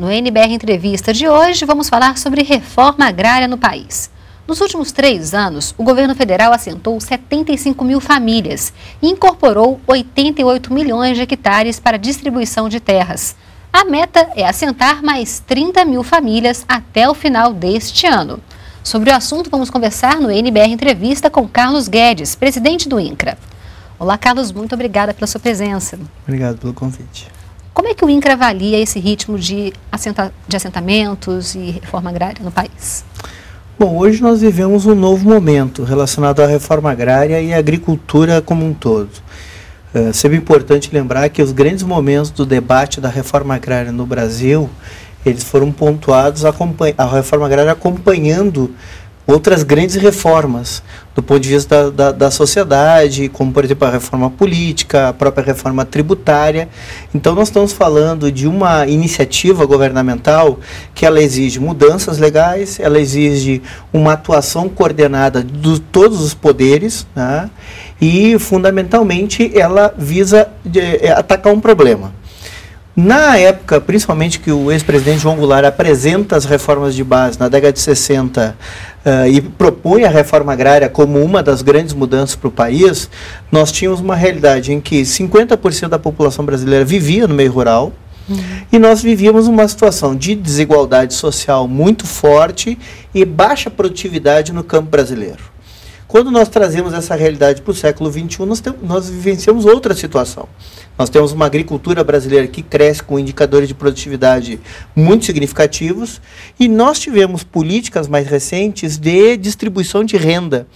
No NBR Entrevista de hoje, vamos falar sobre reforma agrária no país. Nos últimos três anos, o governo federal assentou 75 mil famílias e incorporou 88 milhões de hectares para distribuição de terras. A meta é assentar mais 30 mil famílias até o final deste ano. Sobre o assunto, vamos conversar no NBR Entrevista com Carlos Guedes, presidente do INCRA. Olá, Carlos, muito obrigada pela sua presença. Obrigado pelo convite. Como é que o INCRA avalia esse ritmo de, assenta, de assentamentos e reforma agrária no país? Bom, hoje nós vivemos um novo momento relacionado à reforma agrária e à agricultura como um todo. É sempre importante lembrar que os grandes momentos do debate da reforma agrária no Brasil, eles foram pontuados a reforma agrária acompanhando outras grandes reformas do ponto de vista da, da, da, sociedade, como por exemplo a reforma política, a própria reforma tributária. Então nós estamos falando de uma iniciativa governamental que ela exige mudanças legais, ela exige uma atuação coordenada de todos os poderes, né? e fundamentalmente ela visa de, eh, é, atacar um problema. Na época, principalmente que o ex-presidente João Goulart apresenta as reformas de base na década de 60 uh, eh, e propõe a reforma agrária como uma das grandes mudanças para o país, nós tínhamos uma realidade em que 50% da população brasileira vivia no meio rural, uhum. e nós vivíamos uma situação de desigualdade social muito forte e baixa produtividade no campo brasileiro. Quando nós trazemos essa realidade para o século XXI, nós, temos, nós vivenciamos outra situação. Nós temos uma agricultura brasileira que cresce com indicadores de produtividade muito significativos e nós tivemos políticas mais recentes de distribuição de renda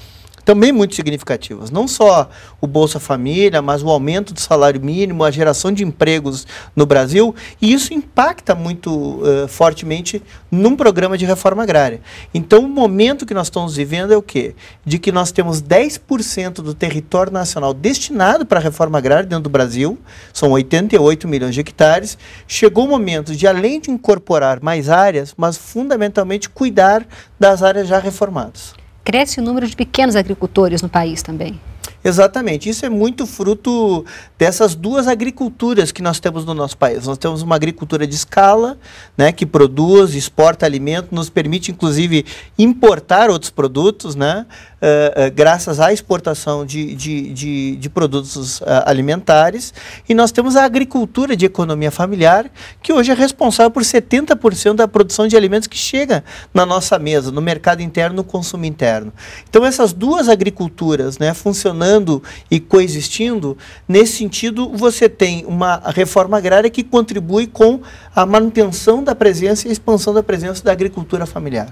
também muito significativas. Não só o Bolsa Família, mas o aumento do salário mínimo, a geração de empregos no Brasil, e isso impacta muito uh, fortemente num programa de reforma agrária. Então, o momento que nós estamos vivendo é o quê? De que nós temos 10% do território nacional destinado para a reforma agrária dentro do Brasil, são 88 milhões de hectares. Chegou o momento de, além de incorporar mais áreas, mas fundamentalmente cuidar das áreas já reformadas cresce o número de pequenos agricultores no país também. Exatamente. Isso é muito fruto dessas duas agriculturas que nós temos no nosso país. Nós temos uma agricultura de escala, né, que produz, exporta alimento, nos permite, inclusive, importar outros produtos, né, uh, uh, graças à exportação de, de, de, de produtos uh, alimentares. E nós temos a agricultura de economia familiar, que hoje é responsável por 70% da produção de alimentos que chega na nossa mesa, no mercado interno, no consumo interno. Então, essas duas agriculturas né, funcionando caminhando e coexistindo. Nesse sentido, você tem uma reforma agrária que contribui com a manutenção da presença e a expansão da presença da agricultura familiar.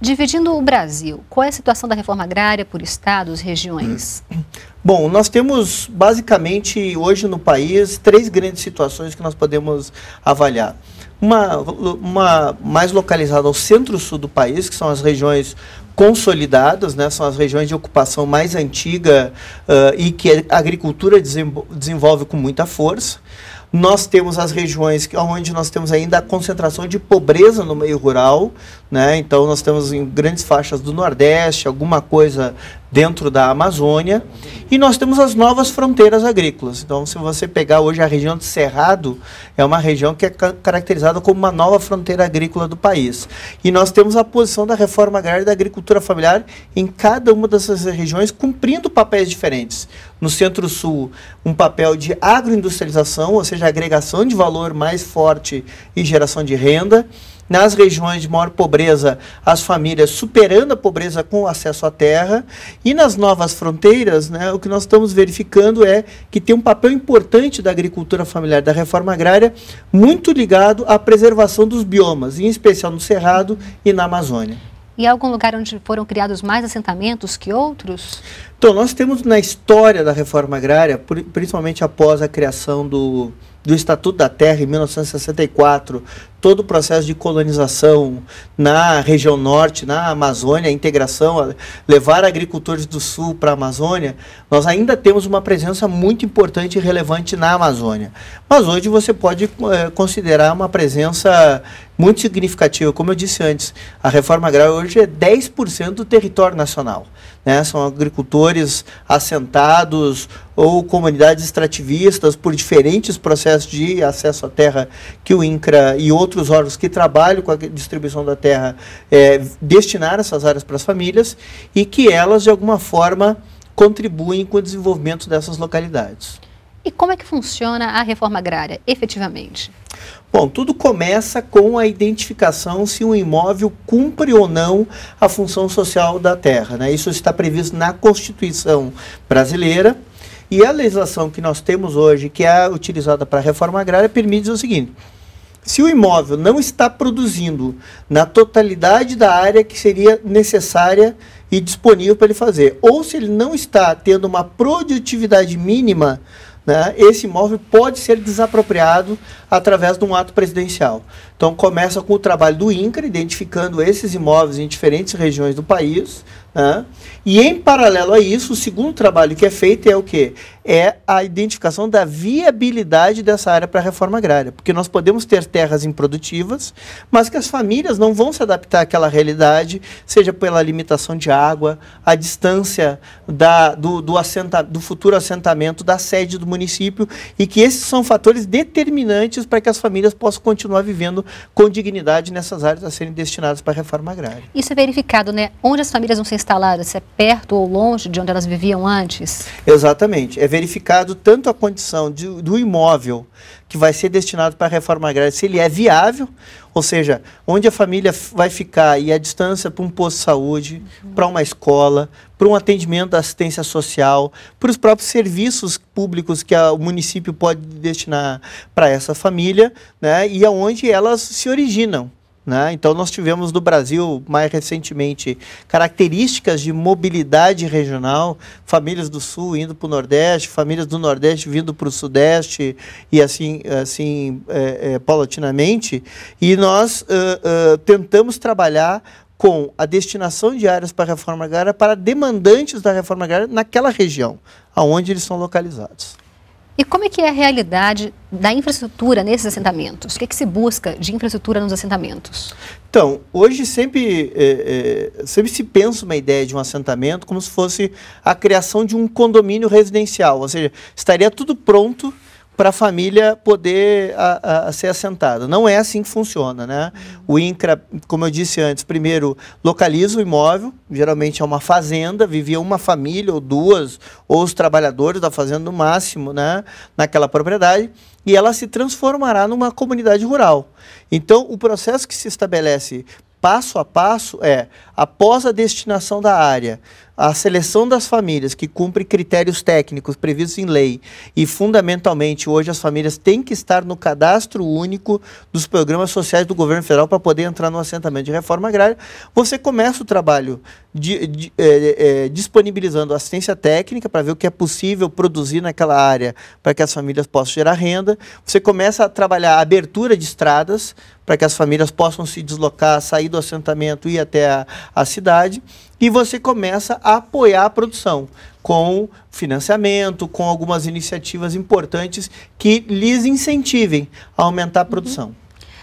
Dividindo o Brasil, qual é a situação da reforma agrária por estados, regiões? Bom, nós temos basicamente hoje no país três grandes situações que nós podemos avaliar. Uma, uma mais localizada ao centro-sul do país, que são as regiões consolidadas, né? são as regiões de ocupação mais antiga uh, e que a agricultura desenvolve com muita força. Nós temos as regiões que, onde nós temos ainda a concentração de pobreza no meio rural, né? Então nós temos em grandes faixas do Nordeste, alguma coisa dentro da Amazônia, e nós temos as novas fronteiras agrícolas. Então, se você pegar hoje a região do Cerrado, é uma região que é caracterizada como uma nova fronteira agrícola do país. E nós temos a posição da reforma agrária e da agricultura familiar em cada uma dessas regiões, cumprindo papéis diferentes. No Centro-Sul, um papel de agroindustrialização, ou seja, agregação de valor mais forte e geração de renda nas regiões de maior pobreza, as famílias superando a pobreza com o acesso à terra, e nas novas fronteiras, né, o que nós estamos verificando é que tem um papel importante da agricultura familiar, da reforma agrária, muito ligado à preservação dos biomas, em especial no Cerrado e na Amazônia. E algum lugar onde foram criados mais assentamentos que outros? Então, nós temos na história da reforma agrária, principalmente após a criação do, do Estatuto da Terra em 1964, todo o processo de colonização na região norte, na Amazônia, a integração, levar agricultores do sul para a Amazônia, nós ainda temos uma presença muito importante e relevante na Amazônia. Mas hoje você pode é, considerar uma presença muito significativa. Como eu disse antes, a reforma agrária hoje é 10% do território nacional. Né? São agricultores assentados, ou comunidades extrativistas por diferentes processos de acesso à terra que o INCRA e outros órgãos que trabalham com a distribuição da terra é, destinaram essas áreas para as famílias e que elas, de alguma forma, contribuem com o desenvolvimento dessas localidades. E como é que funciona a reforma agrária, efetivamente? Bom, tudo começa com a identificação se um imóvel cumpre ou não a função social da terra. Né? Isso está previsto na Constituição brasileira. E a legislação que nós temos hoje, que é utilizada para a reforma agrária, permite o seguinte: se o imóvel não está produzindo na totalidade da área que seria necessária e disponível para ele fazer, ou se ele não está tendo uma produtividade mínima, né, esse imóvel pode ser desapropriado através de um ato presidencial. Então começa com o trabalho do INCRA, identificando esses imóveis em diferentes regiões do país. Né? E em paralelo a isso, o segundo trabalho que é feito é o quê? É a identificação da viabilidade dessa área para a reforma agrária. Porque nós podemos ter terras improdutivas, mas que as famílias não vão se adaptar àquela realidade, seja pela limitação de água, a distância da, do, do, assenta, do futuro assentamento da sede do município, e que esses são fatores determinantes para que as famílias possam continuar vivendo com dignidade nessas áreas a serem destinadas para a reforma agrária. Isso é verificado, né? Onde as famílias vão ser instaladas? se é perto ou longe de onde elas viviam antes? Exatamente. É verificado tanto a condição de, do imóvel que vai ser destinado para a reforma agrária, se ele é viável, ou seja, onde a família vai ficar e a distância para um posto de saúde, uhum. para uma escola, para um atendimento da assistência social, para os próprios serviços públicos que a, o município pode destinar para essa família, né, e aonde elas se originam. Né? Então, nós tivemos no Brasil, mais recentemente, características de mobilidade regional, famílias do Sul indo para o Nordeste, famílias do Nordeste vindo para o Sudeste e assim, assim é, é, paulatinamente. E nós uh, uh, tentamos trabalhar com a destinação de áreas para a reforma agrária para demandantes da reforma agrária naquela região, aonde eles são localizados. E como é que é a realidade da infraestrutura nesses assentamentos? O que, é que se busca de infraestrutura nos assentamentos? Então, hoje sempre, é, é, sempre se pensa uma ideia de um assentamento como se fosse a criação de um condomínio residencial, ou seja, estaria tudo pronto para a família poder a, a, ser assentada. Não é assim que funciona, né? Uhum. O INCRA, como eu disse antes, primeiro localiza o imóvel, geralmente é uma fazenda, vivia uma família ou duas, ou os trabalhadores da fazenda no máximo, né? Naquela propriedade, e ela se transformará numa comunidade rural. Então, o processo que se estabelece passo a passo é, após a destinação da área, a seleção das famílias que cumpre critérios técnicos previstos em lei e, fundamentalmente, hoje as famílias têm que estar no cadastro único dos programas sociais do governo federal para poder entrar no assentamento de reforma agrária, você começa o trabalho de, de, é, é, disponibilizando assistência técnica para ver o que é possível produzir naquela área para que as famílias possam gerar renda. Você começa a trabalhar a abertura de estradas para que as famílias possam se deslocar, sair do assentamento e ir até a, a cidade. E você começa a apoiar a produção com financiamento, com algumas iniciativas importantes que lhes incentivem a aumentar a uhum. produção. Uhum.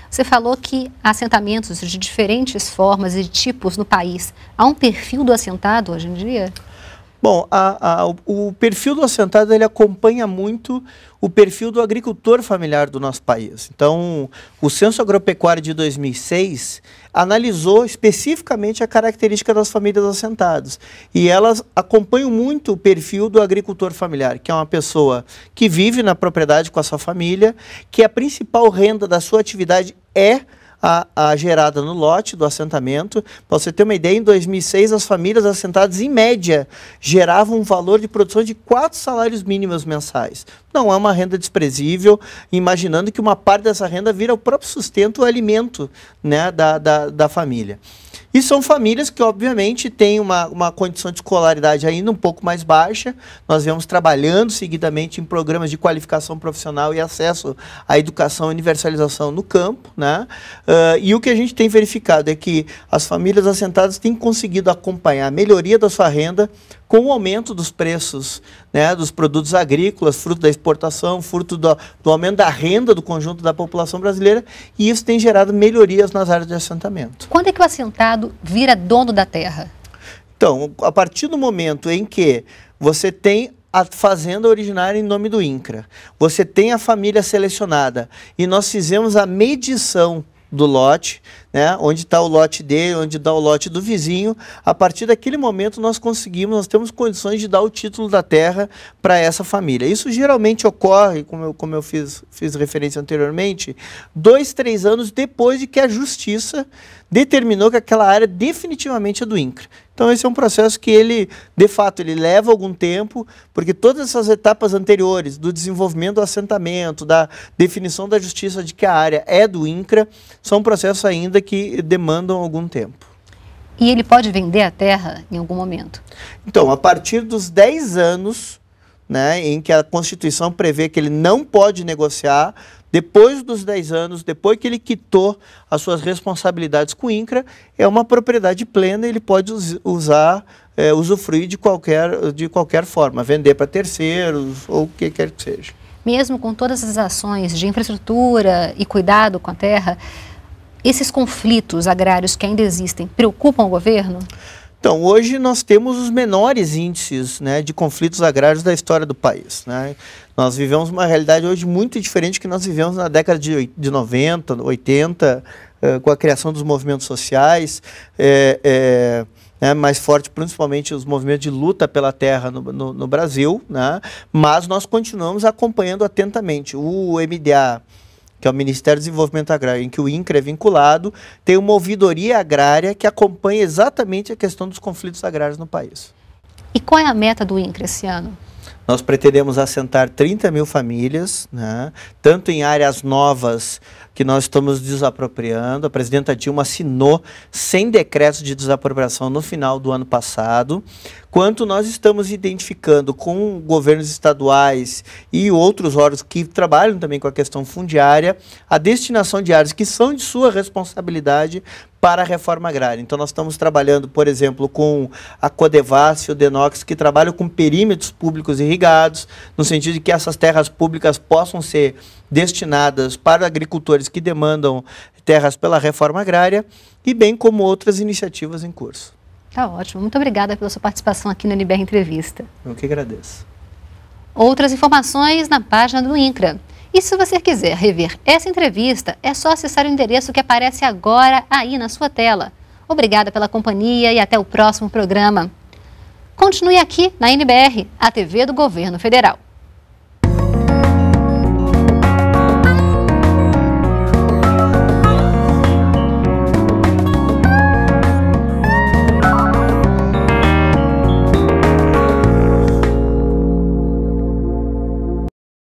Você falou que há assentamentos de diferentes formas e tipos no país. Há um perfil do assentado hoje em dia? Bom, a, a, o perfil do assentado ele acompanha muito o perfil do agricultor familiar do nosso país. Então, o Censo Agropecuário de 2006 analisou especificamente a característica das famílias assentadas e elas acompanham muito o perfil do agricultor familiar, que é uma pessoa que vive na propriedade com a sua família, que a principal renda da sua atividade é a, a gerada no lote do assentamento. Para você ter uma ideia, em 2006 as famílias assentadas, em média, geravam um valor de produção de quatro salários mínimos mensais. Não é uma renda desprezível, imaginando que uma parte dessa renda vira o próprio sustento, o alimento né, da, da, da família. E são famílias que, obviamente, têm uma, uma condição de escolaridade ainda um pouco mais baixa. Nós vemos trabalhando seguidamente em programas de qualificação profissional e acesso à educação e universalização no campo. Né? Uh, e o que a gente tem verificado é que as famílias assentadas têm conseguido acompanhar a melhoria da sua renda com o aumento dos preços né, dos produtos agrícolas, fruto da exportação, fruto do, do, aumento da renda do conjunto da população brasileira, e isso tem gerado melhorias nas áreas de assentamento. Quando é que o assentado vira dono da terra? Então, a partir do momento em que você tem a fazenda originária em nome do INCRA, você tem a família selecionada, e nós fizemos a medição do lote né? onde está o lote dele, onde está o lote do vizinho. A partir daquele momento nós conseguimos, nós temos condições de dar o título da terra para essa família. Isso geralmente ocorre, como eu, como eu fiz, fiz referência anteriormente, dois, três anos depois de que a justiça determinou que aquela área definitivamente é do INCRA. Então esse é um processo que ele, de fato, ele leva algum tempo, porque todas essas etapas anteriores do desenvolvimento do assentamento, da definição da justiça de que a área é do INCRA, são processos ainda que demandam algum tempo. E ele pode vender a terra em algum momento? Então, a partir dos 10 anos, né, em que a Constituição prevê que ele não pode negociar, depois dos 10 anos, depois que ele quitou as suas responsabilidades com o INCRA, é uma propriedade plena, ele pode usar, é, usufruir de qualquer, de qualquer forma, vender para terceiros ou o que quer que seja. Mesmo com todas as ações de infraestrutura e cuidado com a terra, esses conflitos agrários que ainda existem preocupam o governo? Então, hoje nós temos os menores índices né, de conflitos agrários da história do país. Né? Nós vivemos uma realidade hoje muito diferente que nós vivemos na década de, 90, 80, eh, com a criação dos movimentos sociais, eh, eh, né, mais forte principalmente os movimentos de luta pela terra no, no, no Brasil, né? mas nós continuamos acompanhando atentamente. O MDA que é o Ministério do Desenvolvimento Agrário, em que o INCRA é vinculado, tem uma ouvidoria agrária que acompanha exatamente a questão dos conflitos agrários no país. E qual é a meta do INCRA esse ano? Nós pretendemos assentar 30 mil famílias, né, tanto em áreas novas que nós estamos desapropriando. A presidenta Dilma assinou 100 decretos de desapropriação no final do ano passado quanto nós estamos identificando com governos estaduais e outros órgãos que trabalham também com a questão fundiária, a destinação de áreas que são de sua responsabilidade para a reforma agrária. Então, nós estamos trabalhando, por exemplo, com a Codevas e o Denox, que trabalham com perímetros públicos irrigados, no sentido de que essas terras públicas possam ser destinadas para agricultores que demandam terras pela reforma agrária, e bem como outras iniciativas em curso. Tá ótimo. Muito obrigada pela sua participação aqui na NBR Entrevista. Eu que agradeço. Outras informações na página do INCRA. E se você quiser rever essa entrevista, é só acessar o endereço que aparece agora aí na sua tela. Obrigada pela companhia e até o próximo programa. Continue aqui na NBR, a TV do Governo Federal.